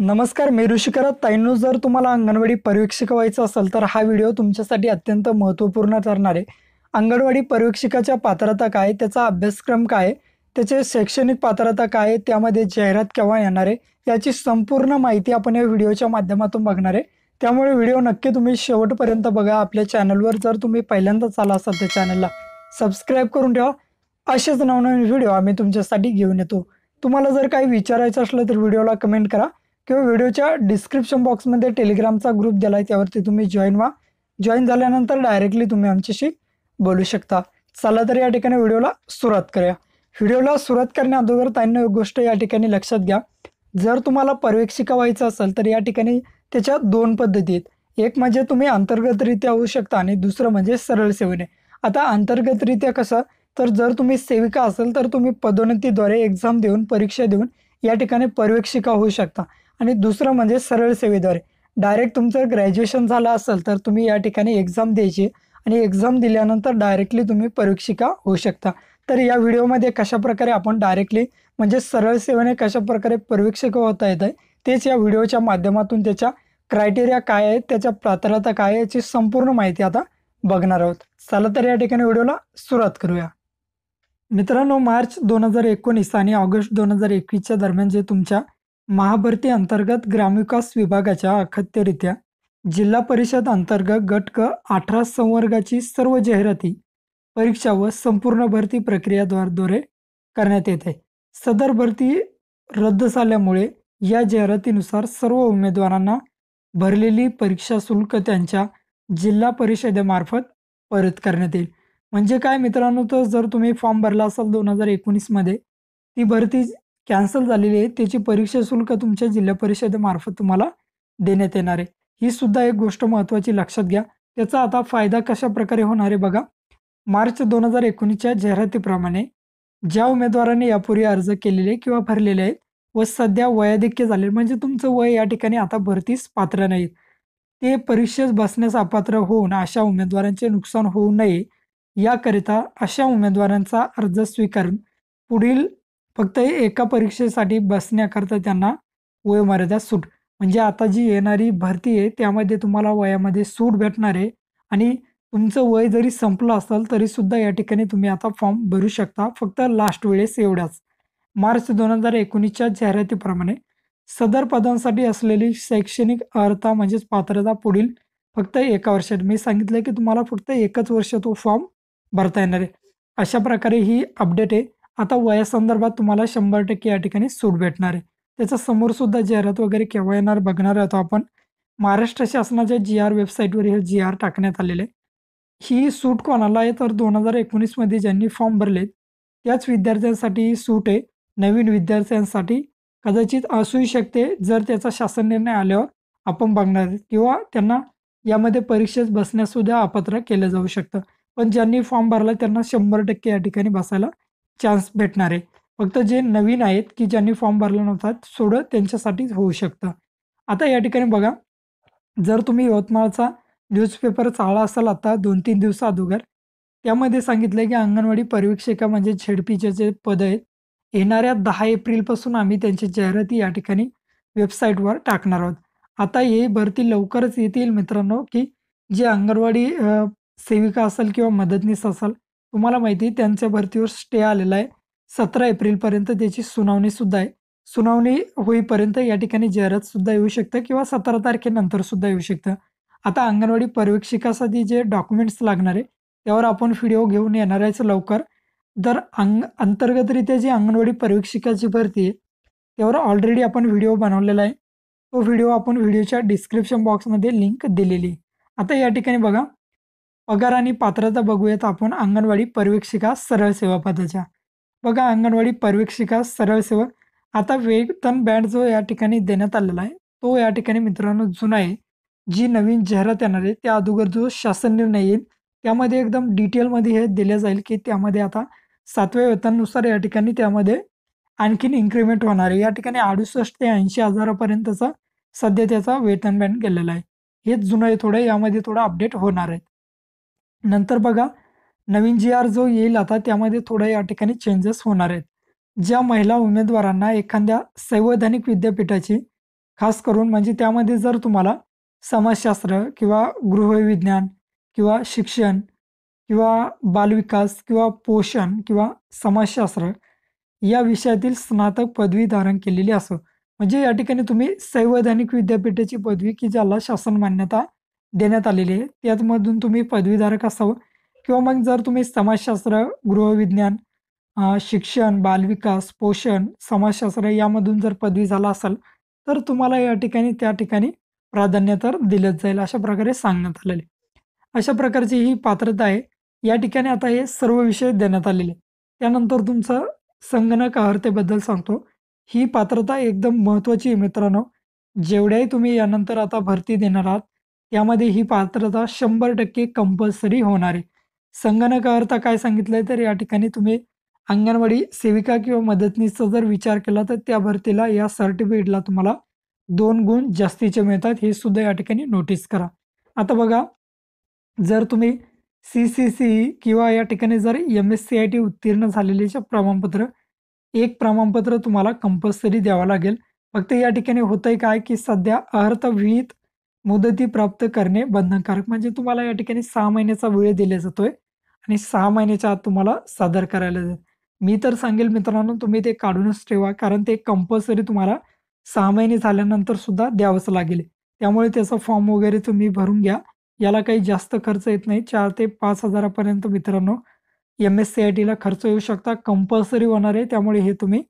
नमस्कार मी ऋषिकरा ताईंनो जर तुम्हाला अंगणवाडी पर्यवेक्षिक व्हायचं असेल तर हा व्हिडिओ तुमच्यासाठी अत्यंत महत्त्वपूर्ण ठरणार आहे अंगणवाडी पर्यवेक्षिकाच्या पात्रता काय त्याचा अभ्यासक्रम काय त्याचे शैक्षणिक पात्रता काय त्यामध्ये जाहिरात केव्हा येणार आहे याची संपूर्ण माहिती आपण या व्हिडिओच्या माध्यमातून बघणार आहे त्यामुळे व्हिडिओ नक्की तुम्ही शेवटपर्यंत बघा आपल्या चॅनलवर जर तुम्ही पहिल्यांदाच आला असाल त्या चॅनलला सबस्क्राईब करून ठेवा असेच नवनवीन व्हिडिओ आम्ही तुमच्यासाठी घेऊन येतो तुम्हाला जर काही विचारायचं असलं तर व्हिडिओला कमेंट करा किंवा व्हिडिओच्या डिस्क्रिप्शन बॉक्समध्ये टेलिग्रामचा ग्रुप दिला आहे त्यावरती तुम्ही जॉईन व्हा जॉईन झाल्यानंतर डायरेक्टली तुम्ही आमच्याशी बोलू शकता चला तर या ठिकाणी व्हिडिओला सुरुवात करूया व्हिडिओला सुरुवात करण्याअगोदर त्यांना एक गोष्ट या ठिकाणी लक्षात घ्या जर तुम्हाला पर्यवेक्षिका व्हायचं असेल तर या ठिकाणी त्याच्या दोन पद्धती आहेत एक म्हणजे तुम्ही अंतर्गतरित्या होऊ शकता आणि दुसरं म्हणजे सरळ सेवेने आता अंतर्गतरित्या कसं तर जर तुम्ही सेविका असेल तर तुम्ही पदोन्नतीद्वारे एक्झाम देऊन परीक्षा देऊन या ठिकाणी पर्यवेक्षिका होऊ शकता आणि दुसरं म्हणजे सरळ सेवेद्वारे डायरेक्ट तुमचं ग्रॅज्युएशन झालं असेल तर तुम्ही या ठिकाणी एक्झाम द्यायची आणि एक्झाम दिल्यानंतर डायरेक्टली तुम्ही परीक्षिका होऊ शकता तर या व्हिडिओमध्ये कशाप्रकारे आपण डायरेक्टली म्हणजे सरळ सेवेने कशाप्रकारे परीक्षिका होता येत आहे तेच या व्हिडिओच्या माध्यमातून त्याच्या क्रायटेरिया काय आहे त्याच्या पात्रता काय आहे याची संपूर्ण माहिती आता बघणार आहोत चला तर या ठिकाणी व्हिडिओला सुरुवात करूया मित्रांनो मार्च दोन हजार एकोणीस आणि ऑगस्ट दोन हजार एकवीसच्या दरम्यान जे तुमच्या महाभरती अंतर्गत ग्रामविकास विभागाच्या अखत्यरित्या जिल्हा परिषद अंतर्गत गट क अठरा संवर्गाची सर्व जाहिराती परीक्षा व संपूर्ण भरती प्रक्रियाद्वारेद्वारे करण्यात येते सदर भरती रद्द झाल्यामुळे या जाहिरातीनुसार सर्व उमेदवारांना भरलेली परीक्षा शुल्क त्यांच्या जिल्हा परिषदेमार्फत परत करण्यात येईल म्हणजे काय मित्रांनो तर जर तुम्ही फॉर्म भरला असाल दोन हजार एकोणीसमध्ये ती भरती कॅन्सल झालेली आहे त्याची परीक्षा शुल्क तुमच्या जिल्हा परिषदेमार्फत तुम्हाला देण्यात येणार आहे ही सुद्धा एक गोष्ट महत्त्वाची लक्षात घ्या त्याचा आता फायदा कशा प्रकारे होणार आहे बघा मार्च दोन हजार एकोणीसच्या जाहिरातीप्रमाणे ज्या उमेदवाराने यापूर्वी अर्ज केलेले किंवा भरलेले आहेत व सध्या वयाधिक्य झाले म्हणजे तुमचं वय या ठिकाणी आता भरतीस पात्र नाही ते परीक्षेस बसण्यास अपात्र होऊन अशा उमेदवारांचे नुकसान होऊ नये याकरिता अशा उमेदवारांचा अर्ज स्वीकारून पुढील फक्त एका परीक्षेसाठी बसण्याकरता त्यांना वयोमर्यादा सूट म्हणजे आता जी येणारी भरती आहे त्यामध्ये तुम्हाला वयामध्ये सूट भेटणार आहे आणि तुमचं वय जरी संपलं असेल तरीसुद्धा या ठिकाणी तुम्ही आता फॉर्म भरू शकता फक्त लास्ट वेळेस एवढ्याच मार्च दोन हजार एकोणीसच्या जाहिरातीप्रमाणे सदर पदांसाठी असलेली शैक्षणिक अर्हता म्हणजेच पात्रता पुढील फक्त एका वर्षात मी सांगितलं की तुम्हाला फक्त एकच वर्ष तो फॉर्म भरता येणार आहे अशा प्रकारे ही अपडेट आहे आता वयासंदर्भात तुम्हाला शंभर टक्के या ठिकाणी सूट भेटणार आहे त्याचा समोरसुद्धा जाहिरात वगैरे केव्हा येणार बघणार आहोत आपण महाराष्ट्र शासनाच्या जी आर वेबसाईटवर हे जी आर टाकण्यात आलेले ही सूट कोणाला आहे तर दोन हजार एकोणीसमध्ये ज्यांनी फॉर्म भरले त्याच विद्यार्थ्यांसाठी ही सूट आहे नवीन विद्यार्थ्यांसाठी कदाचित असू शकते जर त्याचा शासन निर्णय आल्यावर आपण बघणार किंवा त्यांना यामध्ये परीक्षेत बसण्यासुद्धा अपत्र केलं जाऊ शकतं पण ज्यांनी फॉर्म भरला त्यांना शंभर टक्के या ठिकाणी बसायला चान्स भेटणार आहे फक्त जे नवीन आहेत की ज्यांनी फॉर्म भरला नव्हता सोडं त्यांच्यासाठी होऊ शकतं आता या ठिकाणी बघा जर तुम्ही यवतमाळचा न्यूजपेपर चाला असाल आता दोन तीन अगोदर त्यामध्ये सांगितलं की अंगणवाडी परिवीक्षिका म्हणजे झेडपीचे जे पद आहेत येणाऱ्या दहा एप्रिलपासून आम्ही त्यांची जाहिराती या ठिकाणी वेबसाईटवर टाकणार आहोत आता हे भरती लवकरच येतील मित्रांनो की जे अंगणवाडी सेविका असेल किंवा मदतनीस असाल तुम्हाला माहिती आहे त्यांच्या भरतीवर स्टे आलेला आहे सतरा एप्रिलपर्यंत त्याची सुनावणीसुद्धा आहे सुनावणी होईपर्यंत या ठिकाणी जाहिरातसुद्धा सुद्धा येऊ शकतं किंवा सतरा तारखेनंतरसुद्धा सुद्धा येऊ शकतं आता अंगणवाडी पर्यवेक्षिकासाठी जे डॉक्युमेंट्स लागणार आहे त्यावर आपण व्हिडिओ घेऊन येणार आहेच लवकर दर अंग अंतर्गतरित्या जी अंगणवाडी पर्यवेक्षिकाची भरती आहे त्यावर ऑलरेडी आपण व्हिडिओ बनवलेला आहे तो व्हिडिओ आपण व्हिडिओच्या डिस्क्रिप्शन बॉक्समध्ये लिंक दिलेली आता या ठिकाणी बघा पगार आणि पात्रता बघूयात आपण अंगणवाडी पर्यवेक्षिका सरळ सेवा पदाच्या बघा अंगणवाडी पर्यवेक्षिका सरळ सेवा आता वेतन बँड जो या ठिकाणी देण्यात आलेला आहे तो या ठिकाणी मित्रांनो जुना आहे जी नवीन जाहिरात येणार आहे त्या अगोदर जो शासन निर्णय येईल त्यामध्ये एकदम डिटेलमध्ये हे दिले जाईल की त्यामध्ये आता सातव्या वेतनानुसार या ठिकाणी त्यामध्ये आणखीन इन्क्रीमेंट होणार आहे या ठिकाणी अडुसष्ट ते ऐंशी हजारापर्यंतचा सध्या त्याचा वेतन बँड गेलेला आहे हेच जुनं आहे थोडं यामध्ये थोडं अपडेट होणार आहे नंतर बघा नवीन जी आर जो येईल आता त्यामध्ये थोडा या ठिकाणी चेंजेस होणार आहेत ज्या महिला उमेदवारांना एखाद्या संवैधानिक विद्यापीठाची खास करून म्हणजे त्यामध्ये जर तुम्हाला समाजशास्त्र किंवा गृहविज्ञान किंवा शिक्षण किंवा बालविकास किंवा पोषण किंवा समाजशास्त्र या विषयातील स्नातक पदवी धारण केलेली असो म्हणजे या ठिकाणी तुम्ही संवैधानिक विद्यापीठाची पदवी की ज्याला शासन मान्यता देण्यात आलेले आहे तुम्ही पदवीधारक असावं किंवा मग जर तुम्ही समाजशास्त्र गृहविज्ञान शिक्षण बालविकास पोषण समाजशास्त्र यामधून जर पदवी झाला असाल तर तुम्हाला या ठिकाणी त्या ठिकाणी प्राधान्य तर दिलंच जाईल अशा प्रकारे सांगण्यात आलेले अशा प्रकारची ही पात्रता आहे या ठिकाणी आता हे सर्व विषय देण्यात आलेले त्यानंतर तुमचं संगणक आहारतेबद्दल सांगतो ही पात्रता एकदम महत्त्वाची आहे मित्रांनो जेवढ्याही तुम्ही यानंतर आता भरती देणार आहात यामध्ये ही पात्रता शंभर टक्के कंपल्सरी होणार आहे अर्थ काय सांगितलंय तर या ठिकाणी तुम्ही अंगणवाडी सेविका किंवा मदतनीसचा जर विचार केला तर त्या भरतीला या सर्टिफिकेटला तुम्हाला दोन गुण जास्तीचे मिळतात हे सुद्धा या ठिकाणी नोटीस करा आता बघा जर तुम्ही सी सी सी किंवा या ठिकाणी जर M S C I T उत्तीर्ण झालेल्याचे प्रमाणपत्र एक प्रमाणपत्र तुम्हाला कंपल्सरी द्यावं लागेल फक्त या ठिकाणी होतंय काय की सध्या अर्थविहित मुदती प्राप्त करणे बंधनकारक म्हणजे तुम्हाला या ठिकाणी सहा महिन्याचा वेळ दिला जातोय आणि सहा महिन्याच्या आत तुम्हाला सादर करायला जाईल मी तर सांगेल मित्रांनो तुम्ही ते काढूनच ठेवा कारण ते कंपल्सरी तुम्हाला सहा महिने झाल्यानंतर सुद्धा द्यावंच लागेल त्यामुळे त्याचा फॉर्म वगैरे तुम्ही भरून घ्या याला काही जास्त खर्च येत नाही चार ते पाच हजारापर्यंत मित्रांनो एम एस सी आय टीला खर्च येऊ शकता कंपल्सरी होणार आहे त्यामुळे हे तुम्ही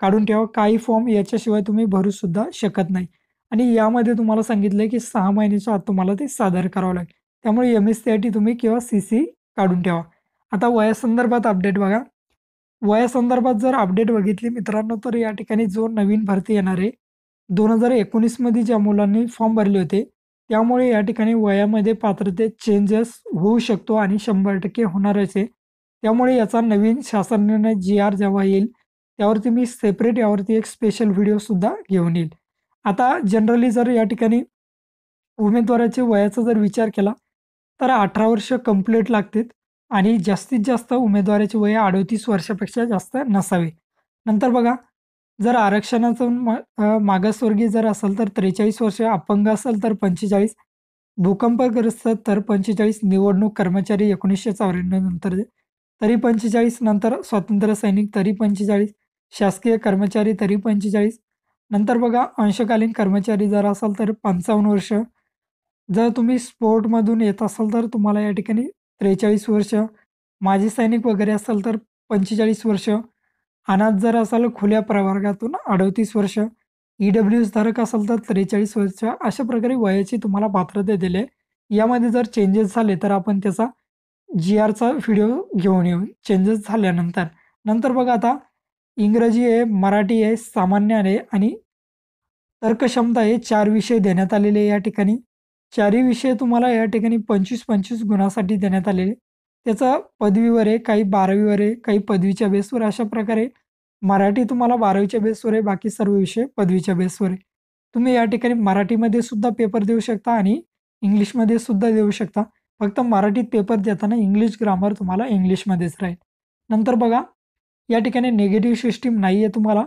काढून ठेवा काही फॉर्म याच्याशिवाय तुम्ही भरू सुद्धा शकत नाही आणि यामध्ये तुम्हाला सांगितलं आहे की सहा महिन्याच्या आत तुम्हाला ते सादर करावं लागेल त्यामुळे M S C I T तुम्ही किंवा सी सी काढून ठेवा आता वयासंदर्भात अपडेट बघा वयासंदर्भात जर अपडेट बघितली मित्रांनो तर या ठिकाणी जो नवीन भरती येणार आहे दोन हजार एकोणीसमध्ये ज्या मुलांनी फॉर्म भरले होते त्यामुळे या ठिकाणी वयामध्ये पात्रते चेंजेस होऊ शकतो आणि शंभर टक्के होणारच आहे त्यामुळे याचा नवीन शासन निर्णय जी आर जेव्हा येईल त्यावरती मी सेपरेट यावरती एक स्पेशल व्हिडिओसुद्धा घेऊन येईल आता जनरली जर या ठिकाणी उमेदवाराच्या वयाचा जर विचार केला तर अठरा वर्ष कंप्लीट लागतात आणि जास्तीत जास्त उमेदवाराचे वय अडतीस वर्षापेक्षा जास्त नसावे नंतर बघा जर आरक्षणाचं मागासवर्गीय जर असेल तर त्रेचाळीस वर्ष अपंग असेल तर पंचेचाळीस भूकंपग्रस्त तर पंचेचाळीस निवडणूक कर्मचारी एकोणीसशे चौऱ्याण्णव नंतर तरी पंचेचाळीस नंतर स्वातंत्र्य सैनिक तरी पंचेचाळीस शासकीय कर्मचारी तरी पंचेचाळीस नंतर बघा अंशकालीन कर्मचारी जर असाल तर पंचावन्न वर्ष जर तुम्ही स्पोर्टमधून येत असाल तर तुम्हाला या ठिकाणी त्रेचाळीस वर्ष माजी सैनिक वगैरे असाल तर पंचेचाळीस वर्ष अनाथ जर असाल खुल्या प्रवर्गातून अडतीस वर्ष ई डब्ल्यू एस धारक असाल तर त्रेचाळीस वर्ष अशा प्रकारे वयाची तुम्हाला पात्रता दिली यामध्ये जर चेंजेस झाले तर आपण त्याचा जी आरचा व्हिडिओ घेऊन येऊ चेंजेस झाल्यानंतर नंतर बघा आता इंग्रजी आहे मराठी आहे सामान्य आहे आणि तर्कक्षमता हे चार विषय देण्यात आलेले या ठिकाणी चारही विषय तुम्हाला या ठिकाणी पंचवीस पंचवीस गुणासाठी देण्यात आलेले त्याचा पदवीवर आहे काही बारावीवर आहे काही पदवीच्या बेसवर अशा प्रकारे मराठी तुम्हाला बारावीच्या बेसवर आहे बाकी सर्व विषय पदवीच्या बेसवर आहे तुम्ही या ठिकाणी मराठीमध्ये सुद्धा पेपर देऊ शकता आणि इंग्लिशमध्ये सुद्धा देऊ शकता फक्त मराठीत पेपर देताना इंग्लिश ग्रामर तुम्हाला इंग्लिशमध्येच राहील नंतर बघा या ठिकाणी निगेटिव्ह सिस्टीम नाही आहे तुम्हाला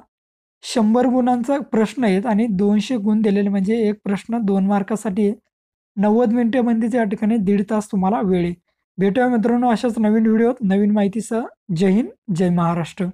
शंभर गुणांचा प्रश्न आहेत आणि दोनशे गुण दिलेले म्हणजे एक प्रश्न दोन मार्कासाठी आहे नव्वद मिनिटेमध्ये या ठिकाणी दीड तास तुम्हाला वेळ आहे भेटूया मित्रांनो अशाच नवीन व्हिडिओत नवीन माहितीसह जय हिंद जय महाराष्ट्र